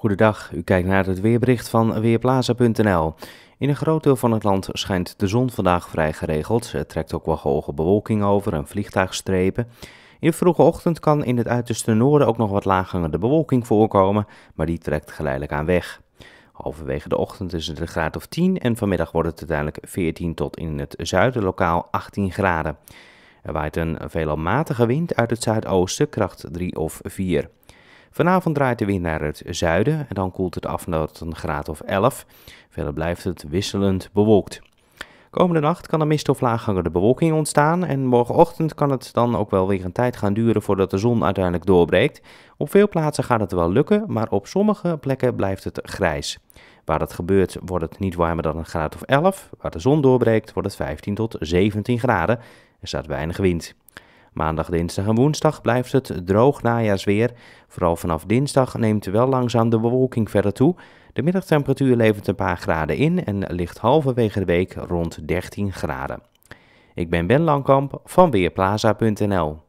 Goedendag, u kijkt naar het weerbericht van Weerplaza.nl. In een groot deel van het land schijnt de zon vandaag vrij geregeld. Er trekt ook wel hoge bewolking over en vliegtuigstrepen. In de vroege ochtend kan in het uiterste noorden ook nog wat laaghangende bewolking voorkomen, maar die trekt geleidelijk aan weg. Halverwege de ochtend is het een graad of 10 en vanmiddag wordt het uiteindelijk 14 tot in het zuiden lokaal 18 graden. Er waait een veelal matige wind uit het zuidoosten, kracht 3 of 4. Vanavond draait de wind naar het zuiden en dan koelt het af naar een graad of 11. Verder blijft het wisselend bewolkt. Komende nacht kan er mist of de bewolking ontstaan en morgenochtend kan het dan ook wel weer een tijd gaan duren voordat de zon uiteindelijk doorbreekt. Op veel plaatsen gaat het wel lukken, maar op sommige plekken blijft het grijs. Waar dat gebeurt wordt het niet warmer dan een graad of 11. Waar de zon doorbreekt wordt het 15 tot 17 graden. Er staat weinig wind. Maandag, dinsdag en woensdag blijft het droog najaarsweer. Vooral vanaf dinsdag neemt wel langzaam de bewolking verder toe. De middagtemperatuur levert een paar graden in en ligt halverwege de week rond 13 graden. Ik ben Ben Langkamp van Weerplaza.nl.